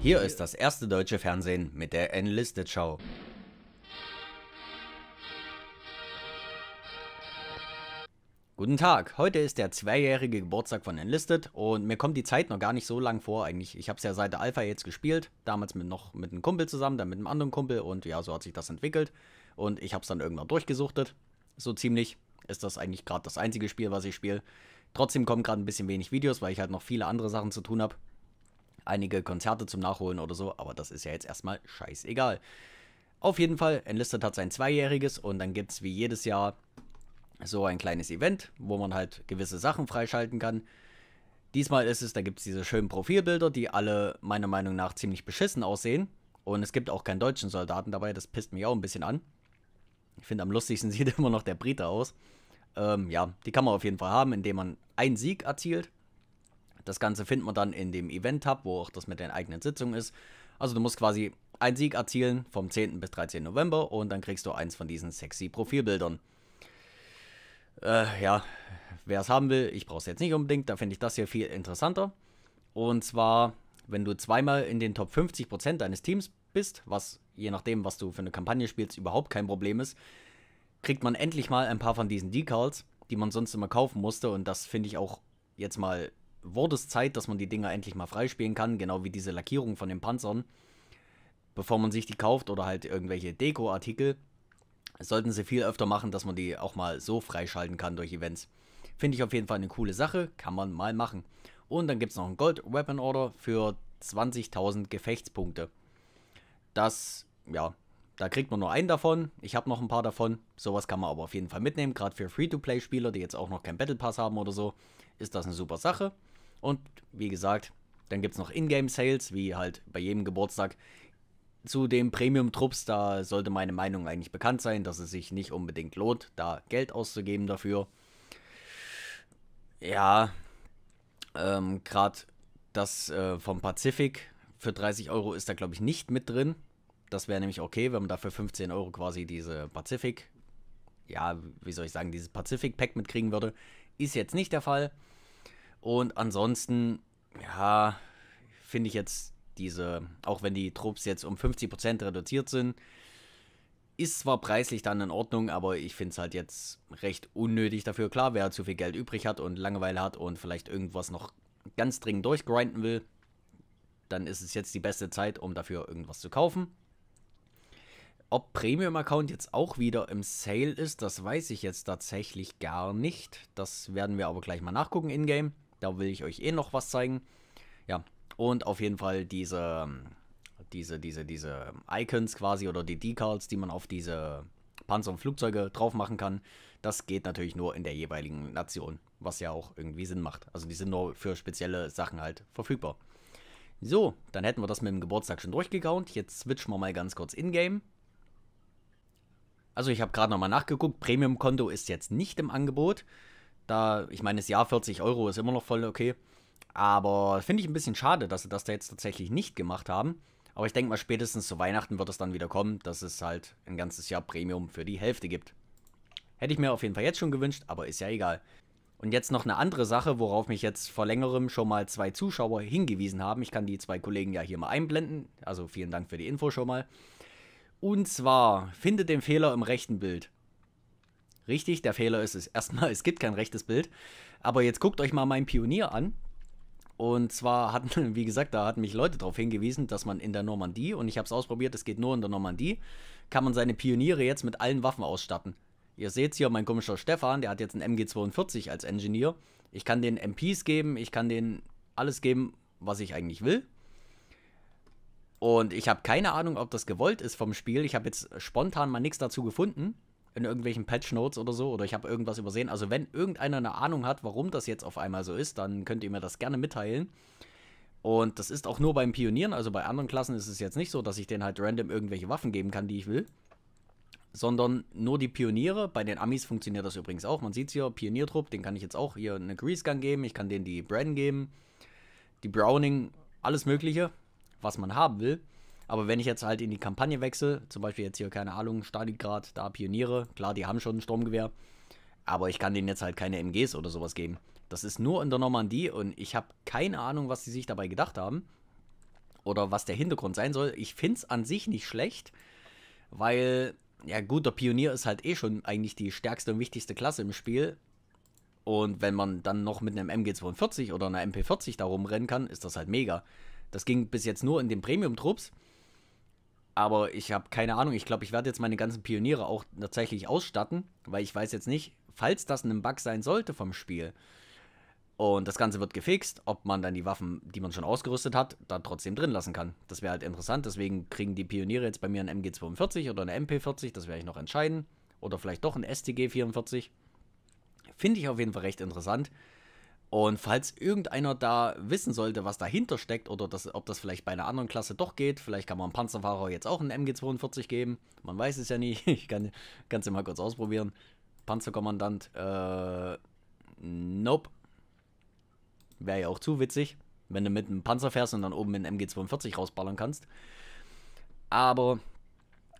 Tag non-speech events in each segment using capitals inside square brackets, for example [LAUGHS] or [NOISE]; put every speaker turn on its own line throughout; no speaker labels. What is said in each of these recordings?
Hier ist das erste deutsche Fernsehen mit der Enlisted Show. Guten Tag, heute ist der zweijährige Geburtstag von Enlisted und mir kommt die Zeit noch gar nicht so lang vor eigentlich. Ich habe es ja seit der Alpha jetzt gespielt, damals mit, noch mit einem Kumpel zusammen, dann mit einem anderen Kumpel und ja, so hat sich das entwickelt. Und ich habe es dann irgendwann durchgesuchtet, so ziemlich. Ist das eigentlich gerade das einzige Spiel, was ich spiele. Trotzdem kommen gerade ein bisschen wenig Videos, weil ich halt noch viele andere Sachen zu tun habe einige Konzerte zum Nachholen oder so, aber das ist ja jetzt erstmal scheißegal. Auf jeden Fall, Enlisted hat sein Zweijähriges und dann gibt es wie jedes Jahr so ein kleines Event, wo man halt gewisse Sachen freischalten kann. Diesmal ist es, da gibt es diese schönen Profilbilder, die alle meiner Meinung nach ziemlich beschissen aussehen. Und es gibt auch keinen deutschen Soldaten dabei, das pisst mich auch ein bisschen an. Ich finde, am lustigsten [LAUGHS] sieht immer noch der Brite aus. Ähm, ja, die kann man auf jeden Fall haben, indem man einen Sieg erzielt. Das Ganze findet man dann in dem Event-Tab, wo auch das mit den eigenen Sitzungen ist. Also du musst quasi einen Sieg erzielen vom 10. bis 13. November und dann kriegst du eins von diesen sexy Profilbildern. Äh, ja, wer es haben will, ich brauche es jetzt nicht unbedingt, da finde ich das hier viel interessanter. Und zwar, wenn du zweimal in den Top 50% deines Teams bist, was je nachdem, was du für eine Kampagne spielst, überhaupt kein Problem ist, kriegt man endlich mal ein paar von diesen Decals, die man sonst immer kaufen musste. Und das finde ich auch jetzt mal wurde es Zeit, dass man die Dinger endlich mal freispielen kann, genau wie diese Lackierung von den Panzern. Bevor man sich die kauft oder halt irgendwelche Deko-Artikel, sollten sie viel öfter machen, dass man die auch mal so freischalten kann durch Events. Finde ich auf jeden Fall eine coole Sache, kann man mal machen. Und dann gibt es noch ein Gold Weapon Order für 20.000 Gefechtspunkte. Das, ja, da kriegt man nur einen davon. Ich habe noch ein paar davon. Sowas kann man aber auf jeden Fall mitnehmen, gerade für Free-to-Play-Spieler, die jetzt auch noch keinen Battle Pass haben oder so ist das eine super Sache. Und wie gesagt, dann gibt es noch Ingame-Sales, wie halt bei jedem Geburtstag. Zu den Premium-Trupps, da sollte meine Meinung eigentlich bekannt sein, dass es sich nicht unbedingt lohnt, da Geld auszugeben dafür. Ja, ähm, gerade das äh, vom Pazifik für 30 Euro ist da, glaube ich, nicht mit drin. Das wäre nämlich okay, wenn man dafür 15 Euro quasi diese Pazifik, ja, wie soll ich sagen, dieses pazifik Pack mitkriegen würde. Ist jetzt nicht der Fall. Und ansonsten, ja, finde ich jetzt diese, auch wenn die Trupps jetzt um 50% reduziert sind, ist zwar preislich dann in Ordnung, aber ich finde es halt jetzt recht unnötig dafür. Klar, wer zu viel Geld übrig hat und Langeweile hat und vielleicht irgendwas noch ganz dringend durchgrinden will, dann ist es jetzt die beste Zeit, um dafür irgendwas zu kaufen. Ob Premium-Account jetzt auch wieder im Sale ist, das weiß ich jetzt tatsächlich gar nicht. Das werden wir aber gleich mal nachgucken in-game. Da will ich euch eh noch was zeigen. Ja, und auf jeden Fall diese, ähm, diese, diese, diese Icons quasi oder die Decals, die man auf diese Panzer und Flugzeuge drauf machen kann, das geht natürlich nur in der jeweiligen Nation, was ja auch irgendwie Sinn macht. Also die sind nur für spezielle Sachen halt verfügbar. So, dann hätten wir das mit dem Geburtstag schon durchgegaunt. Jetzt switchen wir mal ganz kurz in-game also ich habe gerade nochmal nachgeguckt, Premium-Konto ist jetzt nicht im Angebot. Da, ich meine, das Jahr 40 Euro ist immer noch voll okay. Aber finde ich ein bisschen schade, dass sie das da jetzt tatsächlich nicht gemacht haben. Aber ich denke mal, spätestens zu Weihnachten wird es dann wieder kommen, dass es halt ein ganzes Jahr Premium für die Hälfte gibt. Hätte ich mir auf jeden Fall jetzt schon gewünscht, aber ist ja egal. Und jetzt noch eine andere Sache, worauf mich jetzt vor längerem schon mal zwei Zuschauer hingewiesen haben. Ich kann die zwei Kollegen ja hier mal einblenden. Also vielen Dank für die Info schon mal. Und zwar, finde den Fehler im rechten Bild. Richtig, der Fehler ist es. Erstmal, [LAUGHS] es gibt kein rechtes Bild. Aber jetzt guckt euch mal meinen Pionier an. Und zwar hatten, [LAUGHS] wie gesagt, da hatten mich Leute darauf hingewiesen, dass man in der Normandie, und ich habe es ausprobiert, es geht nur in der Normandie, kann man seine Pioniere jetzt mit allen Waffen ausstatten. Ihr seht hier, mein komischer Stefan, der hat jetzt einen MG42 als Engineer. Ich kann den MPs geben, ich kann den alles geben, was ich eigentlich will. Und ich habe keine Ahnung, ob das gewollt ist vom Spiel. Ich habe jetzt spontan mal nichts dazu gefunden. In irgendwelchen Patch Notes oder so. Oder ich habe irgendwas übersehen. Also, wenn irgendeiner eine Ahnung hat, warum das jetzt auf einmal so ist, dann könnt ihr mir das gerne mitteilen. Und das ist auch nur beim Pionieren. Also, bei anderen Klassen ist es jetzt nicht so, dass ich denen halt random irgendwelche Waffen geben kann, die ich will. Sondern nur die Pioniere. Bei den Amis funktioniert das übrigens auch. Man sieht es hier: Pioniertrupp. Den kann ich jetzt auch hier eine Grease Gun geben. Ich kann denen die Bren geben. Die Browning. Alles Mögliche was man haben will. Aber wenn ich jetzt halt in die Kampagne wechsle, zum Beispiel jetzt hier, keine Ahnung, Stalingrad, da Pioniere, klar, die haben schon ein Sturmgewehr, aber ich kann denen jetzt halt keine MGs oder sowas geben. Das ist nur in der Normandie und ich habe keine Ahnung, was sie sich dabei gedacht haben oder was der Hintergrund sein soll. Ich finde es an sich nicht schlecht, weil, ja gut, der Pionier ist halt eh schon eigentlich die stärkste und wichtigste Klasse im Spiel. Und wenn man dann noch mit einem MG42 oder einer MP40 da rumrennen kann, ist das halt mega. Das ging bis jetzt nur in den Premium-Trupps. Aber ich habe keine Ahnung. Ich glaube, ich werde jetzt meine ganzen Pioniere auch tatsächlich ausstatten, weil ich weiß jetzt nicht, falls das ein Bug sein sollte vom Spiel. Und das Ganze wird gefixt, ob man dann die Waffen, die man schon ausgerüstet hat, da trotzdem drin lassen kann. Das wäre halt interessant. Deswegen kriegen die Pioniere jetzt bei mir ein MG42 oder eine MP40. Das werde ich noch entscheiden. Oder vielleicht doch ein STG44. Finde ich auf jeden Fall recht interessant. Und falls irgendeiner da wissen sollte, was dahinter steckt oder das, ob das vielleicht bei einer anderen Klasse doch geht, vielleicht kann man einem Panzerfahrer jetzt auch einen MG42 geben. Man weiß es ja nicht. [LAUGHS] Ich kann es ja mal kurz ausprobieren. Panzerkommandant, äh, nope. Wäre ja auch zu witzig, wenn du mit einem Panzer fährst und dann oben mit einem MG42 rausballern kannst. Aber,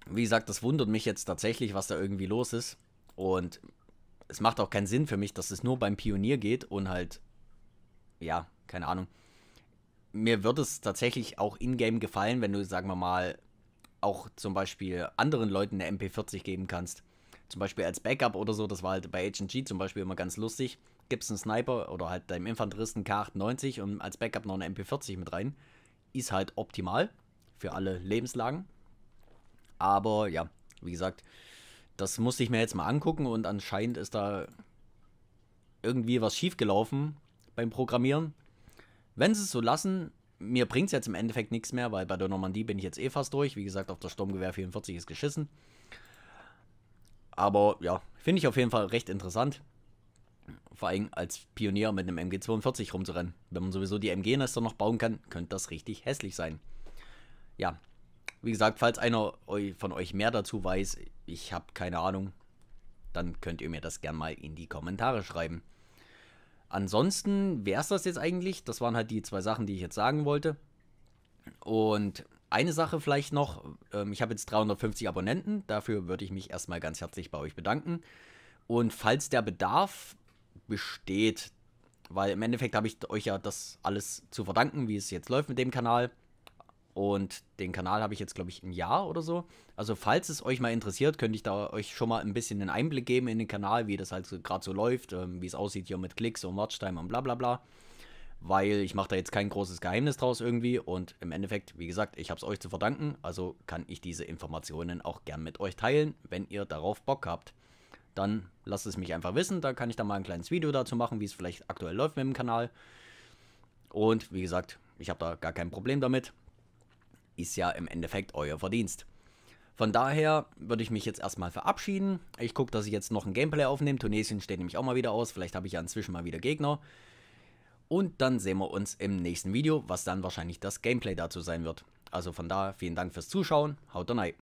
wie gesagt, das wundert mich jetzt tatsächlich, was da irgendwie los ist. Und es macht auch keinen Sinn für mich, dass es nur beim Pionier geht und halt, ja, keine Ahnung. Mir wird es tatsächlich auch in-game gefallen, wenn du, sagen wir mal, auch zum Beispiel anderen Leuten eine MP40 geben kannst. Zum Beispiel als Backup oder so, das war halt bei HG zum Beispiel immer ganz lustig. Gibst einen Sniper oder halt deinem Infanteristen K98 und als Backup noch eine MP40 mit rein. Ist halt optimal für alle Lebenslagen. Aber ja, wie gesagt, das musste ich mir jetzt mal angucken und anscheinend ist da irgendwie was schiefgelaufen beim Programmieren. Wenn sie es so lassen, mir bringt es jetzt im Endeffekt nichts mehr, weil bei der Normandie bin ich jetzt eh fast durch. Wie gesagt, auf das Sturmgewehr 44 ist geschissen. Aber ja, finde ich auf jeden Fall recht interessant. Vor allem als Pionier mit einem MG42 rumzurennen. Wenn man sowieso die MG-Nester noch bauen kann, könnte das richtig hässlich sein. Ja, wie gesagt, falls einer von euch mehr dazu weiß, ich habe keine Ahnung, dann könnt ihr mir das gerne mal in die Kommentare schreiben. Ansonsten wäre es das jetzt eigentlich. Das waren halt die zwei Sachen, die ich jetzt sagen wollte. Und eine Sache vielleicht noch. Ähm, ich habe jetzt 350 Abonnenten. Dafür würde ich mich erstmal ganz herzlich bei euch bedanken. Und falls der Bedarf besteht, weil im Endeffekt habe ich euch ja das alles zu verdanken, wie es jetzt läuft mit dem Kanal. Und den Kanal habe ich jetzt, glaube ich, ein Jahr oder so. Also, falls es euch mal interessiert, könnte ich da euch schon mal ein bisschen einen Einblick geben in den Kanal, wie das halt so gerade so läuft, ähm, wie es aussieht hier mit Klicks und Watchtime und bla bla bla. Weil ich mache da jetzt kein großes Geheimnis draus irgendwie. Und im Endeffekt, wie gesagt, ich habe es euch zu verdanken. Also kann ich diese Informationen auch gern mit euch teilen, wenn ihr darauf Bock habt. Dann lasst es mich einfach wissen. Da kann ich dann mal ein kleines Video dazu machen, wie es vielleicht aktuell läuft mit dem Kanal. Und wie gesagt, ich habe da gar kein Problem damit ist ja im Endeffekt euer Verdienst. Von daher würde ich mich jetzt erstmal verabschieden. Ich gucke, dass ich jetzt noch ein Gameplay aufnehme. Tunesien steht nämlich auch mal wieder aus. Vielleicht habe ich ja inzwischen mal wieder Gegner. Und dann sehen wir uns im nächsten Video, was dann wahrscheinlich das Gameplay dazu sein wird. Also von daher vielen Dank fürs Zuschauen. Haut rein.